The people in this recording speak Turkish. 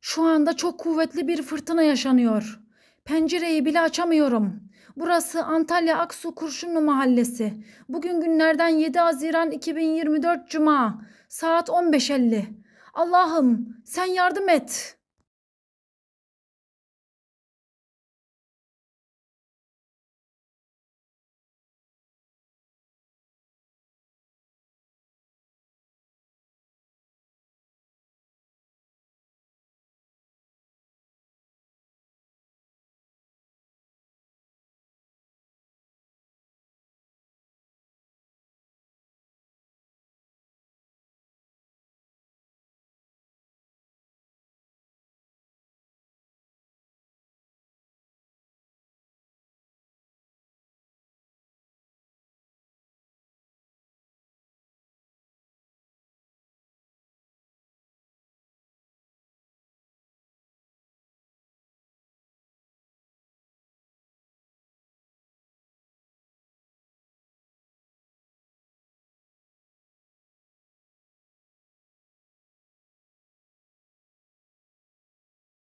Şu anda çok kuvvetli bir fırtına yaşanıyor. Pencereyi bile açamıyorum. Burası Antalya Aksu Kurşunlu Mahallesi. Bugün günlerden 7 Haziran 2024 Cuma. Saat 15.50. Allah'ım sen yardım et.''